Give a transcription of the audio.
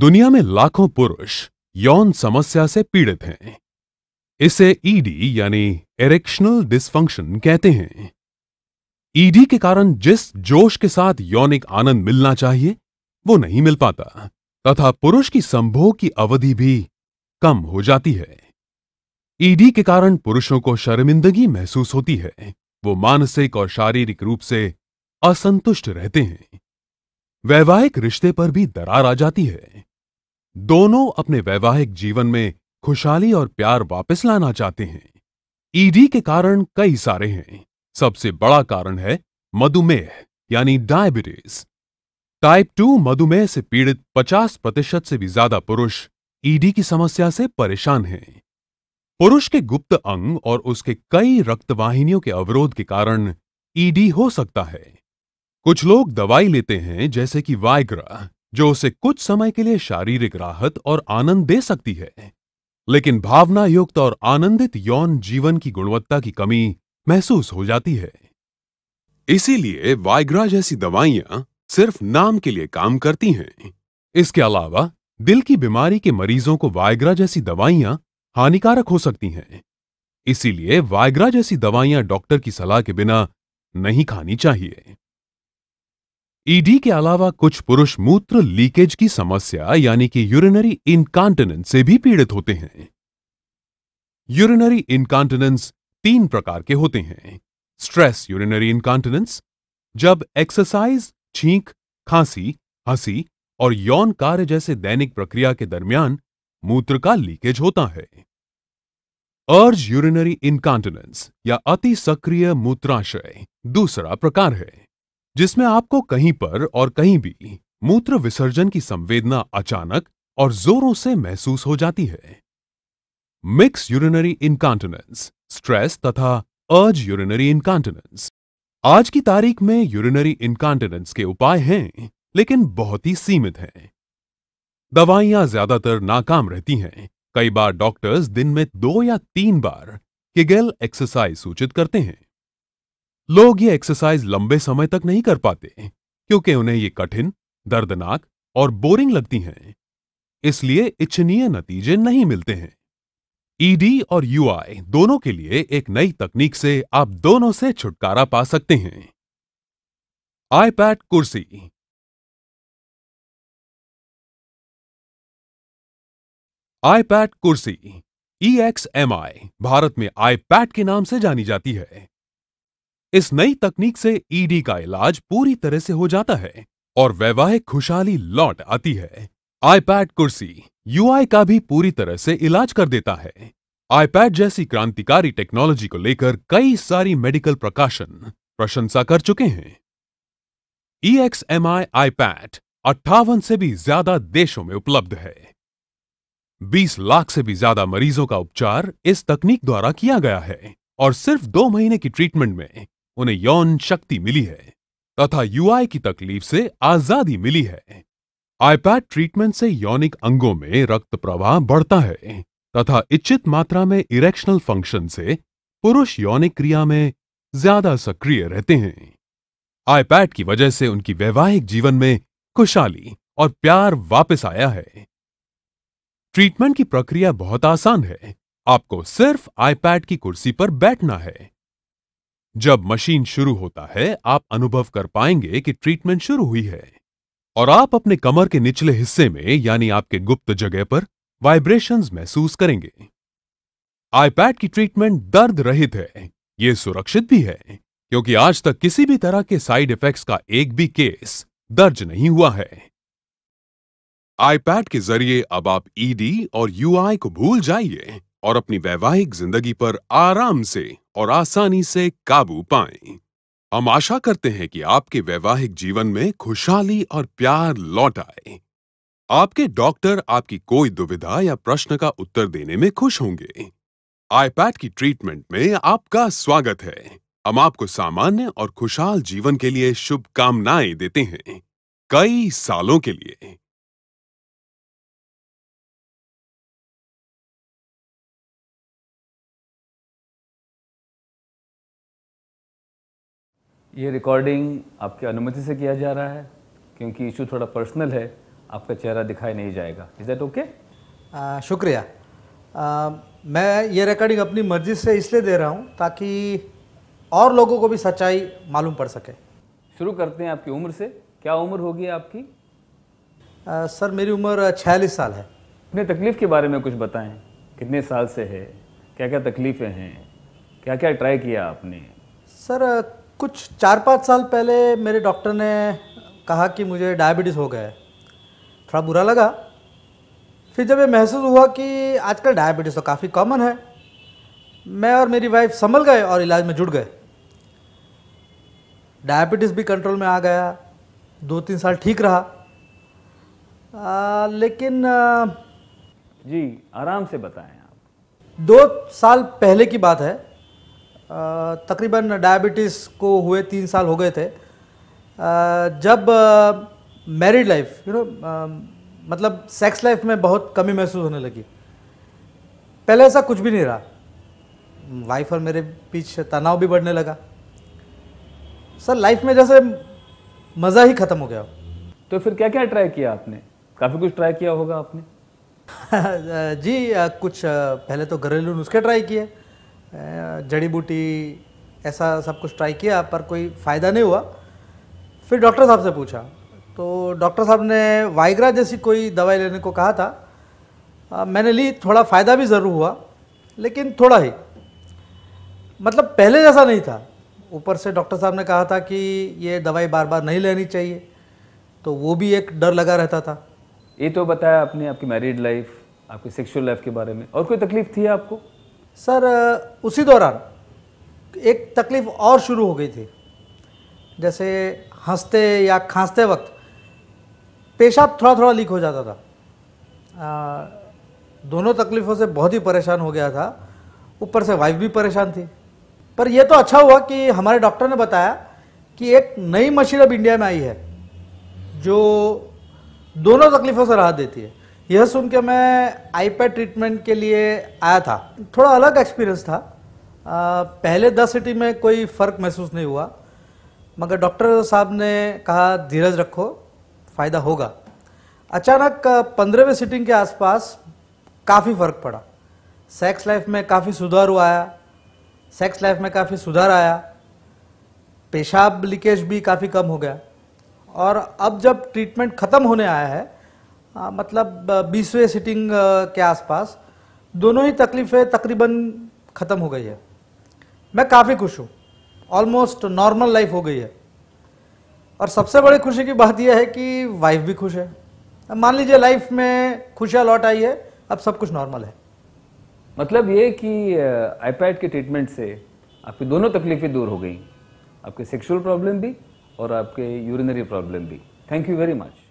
दुनिया में लाखों पुरुष यौन समस्या से पीड़ित हैं इसे ईडी e यानी एरेक्शनल डिस्फंक्शन कहते हैं ईडी e के कारण जिस जोश के साथ यौनिक आनंद मिलना चाहिए वो नहीं मिल पाता तथा पुरुष की संभोग की अवधि भी कम हो जाती है ईडी e के कारण पुरुषों को शर्मिंदगी महसूस होती है वो मानसिक और शारीरिक रूप से असंतुष्ट रहते हैं वैवाहिक रिश्ते पर भी दरार आ जाती है दोनों अपने वैवाहिक जीवन में खुशहाली और प्यार वापस लाना चाहते हैं ईडी e के कारण कई सारे हैं सबसे बड़ा कारण है मधुमेह यानी डायबिटीज टाइप टू मधुमेह से पीड़ित 50 प्रतिशत से भी ज्यादा पुरुष ईडी e की समस्या से परेशान हैं पुरुष के गुप्त अंग और उसके कई रक्तवाहिनियों के अवरोध के कारण ईडी e हो सकता है कुछ लोग दवाई लेते हैं जैसे कि वायग्रा जो उसे कुछ समय के लिए शारीरिक राहत और आनंद दे सकती है लेकिन भावना युक्त और आनंदित यौन जीवन की गुणवत्ता की कमी महसूस हो जाती है इसीलिए वायग्रा जैसी दवाइयां सिर्फ नाम के लिए काम करती हैं इसके अलावा दिल की बीमारी के मरीजों को वायग्रा जैसी दवाइयां हानिकारक हो सकती हैं इसीलिए वायग्रा जैसी दवाइयां डॉक्टर की सलाह के बिना नहीं खानी चाहिए ईडी e के अलावा कुछ पुरुष मूत्र लीकेज की समस्या यानी कि यूरिनरी इनकॉन्टिनेंस से भी पीड़ित होते हैं यूरिनरी इनकॉन्टिनेंस तीन प्रकार के होते हैं स्ट्रेस यूरिनरी इनकॉन्टिनेंस जब एक्सरसाइज छींक खांसी हंसी और यौन कार्य जैसे दैनिक प्रक्रिया के दरमियान मूत्र का लीकेज होता है अर्ज यूरिनरी इनकॉन्टिनेंस या अति सक्रिय मूत्राशय दूसरा प्रकार है जिसमें आपको कहीं पर और कहीं भी मूत्र विसर्जन की संवेदना अचानक और जोरों से महसूस हो जाती है मिक्स यूरिनरी इनकॉन्टिनेंस स्ट्रेस तथा अर्ज यूरिनरी इनकॉन्टिनेंस आज की तारीख में यूरिनरी इनकॉन्टिनेंस के उपाय हैं लेकिन बहुत ही सीमित हैं दवाइयां ज्यादातर नाकाम रहती हैं कई बार डॉक्टर्स दिन में दो या तीन बार किगेल एक्सरसाइज सूचित करते हैं लोग ये एक्सरसाइज लंबे समय तक नहीं कर पाते क्योंकि उन्हें ये कठिन दर्दनाक और बोरिंग लगती हैं इसलिए इच्छनीय नतीजे नहीं मिलते हैं ईडी e और यूआई दोनों के लिए एक नई तकनीक से आप दोनों से छुटकारा पा सकते हैं आईपैड कुर्सी आईपैड कुर्सी E X M I Bharat में आईपैड के नाम से जानी जाती है इस नई तकनीक से ईडी e का इलाज पूरी तरह से हो जाता है और वैवाहिक खुशहाली लौट आती है आईपैड कुर्सी यूआई का भी पूरी तरह से इलाज कर देता है आईपैड जैसी क्रांतिकारी टेक्नोलॉजी को लेकर कई सारी मेडिकल प्रकाशन प्रशंसा कर चुके हैं E X M I iPad अट्ठावन से भी ज्यादा देशों में उपलब्ध है 20 लाख से भी ज्यादा मरीजों का उपचार इस तकनीक द्वारा किया गया है और सिर्फ दो महीने की ट्रीटमेंट में उन्हें यौन शक्ति मिली है तथा यूआई की तकलीफ से आजादी मिली है आईपैड ट्रीटमेंट से यौनिक अंगों में रक्त प्रवाह बढ़ता है तथा इच्छित मात्रा में इरेक्शनल फंक्शन से पुरुष यौनिक क्रिया में ज्यादा सक्रिय रहते हैं आईपैड की वजह से उनकी वैवाहिक जीवन में खुशहाली और प्यार वापस आया है ट्रीटमेंट की प्रक्रिया बहुत आसान है आपको सिर्फ आईपैड की कुर्सी पर बैठना है जब मशीन शुरू होता है आप अनुभव कर पाएंगे कि ट्रीटमेंट शुरू हुई है और आप अपने कमर के निचले हिस्से में यानी आपके गुप्त जगह पर वाइब्रेशंस महसूस करेंगे आईपैड की ट्रीटमेंट दर्द रहित है ये सुरक्षित भी है क्योंकि आज तक किसी भी तरह के साइड इफेक्ट्स का एक भी केस दर्ज नहीं हुआ है आईपैड के जरिए अब आप ईडी e और यूआई को भूल जाइए और अपनी वैवाहिक जिंदगी पर आराम से और आसानी से काबू पाएं। हम आशा करते हैं कि आपके वैवाहिक जीवन में खुशहाली और प्यार लौट आए आपके डॉक्टर आपकी कोई दुविधा या प्रश्न का उत्तर देने में खुश होंगे आईपैड की ट्रीटमेंट में आपका स्वागत है हम आपको सामान्य और खुशहाल जीवन के लिए शुभकामनाएं देते हैं कई सालों के लिए ये रिकॉर्डिंग आपकी अनुमति से किया जा रहा है क्योंकि इशू थोड़ा पर्सनल है आपका चेहरा दिखाई नहीं जाएगा इज दैट ओके शुक्रिया आ, मैं ये रिकॉर्डिंग अपनी मर्जी से इसलिए दे रहा हूँ ताकि और लोगों को भी सच्चाई मालूम पड़ सके शुरू करते हैं आपकी उम्र से क्या उम्र होगी आपकी आ, सर मेरी उम्र छियालीस साल है अपने तकलीफ़ के बारे में कुछ बताएं कितने साल से है क्या क्या तकलीफ़ें हैं क्या क्या ट्राई किया आपने सर कुछ चार पाँच साल पहले मेरे डॉक्टर ने कहा कि मुझे डायबिटीज़ हो गया है थोड़ा बुरा लगा फिर जब ये महसूस हुआ कि आजकल डायबिटीज़ तो काफ़ी कॉमन है मैं और मेरी वाइफ संभल गए और इलाज में जुड़ गए डायबिटीज़ भी कंट्रोल में आ गया दो तीन साल ठीक रहा आ, लेकिन आ, जी आराम से बताएं आप दो साल पहले की बात है तकरीबन डायबिटीज़ को हुए तीन साल हो गए थे जब मैरिड लाइफ यू नो मतलब सेक्स लाइफ में बहुत कमी महसूस होने लगी पहले ऐसा कुछ भी नहीं रहा वाइफ और मेरे बीच तनाव भी बढ़ने लगा सर लाइफ में जैसे मज़ा ही ख़त्म हो गया तो फिर क्या क्या ट्राई किया आपने काफ़ी कुछ ट्राई किया होगा आपने जी कुछ पहले तो घरेलू नुस्खे ट्राई किए जड़ी बूटी ऐसा सब कुछ ट्राई किया पर कोई फ़ायदा नहीं हुआ फिर डॉक्टर साहब से पूछा तो डॉक्टर साहब ने वाइग्रा जैसी कोई दवाई लेने को कहा था आ, मैंने ली थोड़ा फ़ायदा भी ज़रूर हुआ लेकिन थोड़ा ही मतलब पहले जैसा नहीं था ऊपर से डॉक्टर साहब ने कहा था कि ये दवाई बार बार नहीं लेनी चाहिए तो वो भी एक डर लगा रहता था ये तो बताया आपने आपकी मैरिड लाइफ आपकी सेक्सुअल लाइफ के बारे में और कोई तकलीफ थी आपको सर उसी दौरान एक तकलीफ़ और शुरू हो गई थी जैसे हंसते या खांसते वक्त पेशाब थोड़ा थोड़ा लीक हो जाता था आ, दोनों तकलीफ़ों से बहुत ही परेशान हो गया था ऊपर से वाइफ भी परेशान थी पर यह तो अच्छा हुआ कि हमारे डॉक्टर ने बताया कि एक नई मशीन अब इंडिया में आई है जो दोनों तकलीफ़ों से राहत देती है यह सुन के मैं आईपैड ट्रीटमेंट के लिए आया था थोड़ा अलग एक्सपीरियंस था आ, पहले दस सिटी में कोई फ़र्क महसूस नहीं हुआ मगर डॉक्टर साहब ने कहा धीरज रखो फ़ायदा होगा अचानक पंद्रहवें सिटिंग के आसपास काफ़ी फ़र्क पड़ा सेक्स लाइफ में काफ़ी सुधार हुआ आया सेक्स लाइफ में काफ़ी सुधार आया पेशाब लीकेज भी काफ़ी कम हो गया और अब जब ट्रीटमेंट ख़त्म होने आया है आ, हाँ, मतलब बीसवें सिटिंग के आसपास दोनों ही तकलीफ़ें तकरीबन ख़त्म हो गई है मैं काफ़ी खुश हूँ ऑलमोस्ट नॉर्मल लाइफ हो गई है और सबसे बड़ी खुशी की बात यह है कि वाइफ भी खुश है अब मान लीजिए लाइफ में खुशियाँ लौट आई है अब सब कुछ नॉर्मल है मतलब ये कि आईपैड के ट्रीटमेंट से आपकी दोनों तकलीफें दूर हो गई आपके सेक्सुअल प्रॉब्लम भी और आपके यूरिनरी प्रॉब्लम भी थैंक यू वेरी मच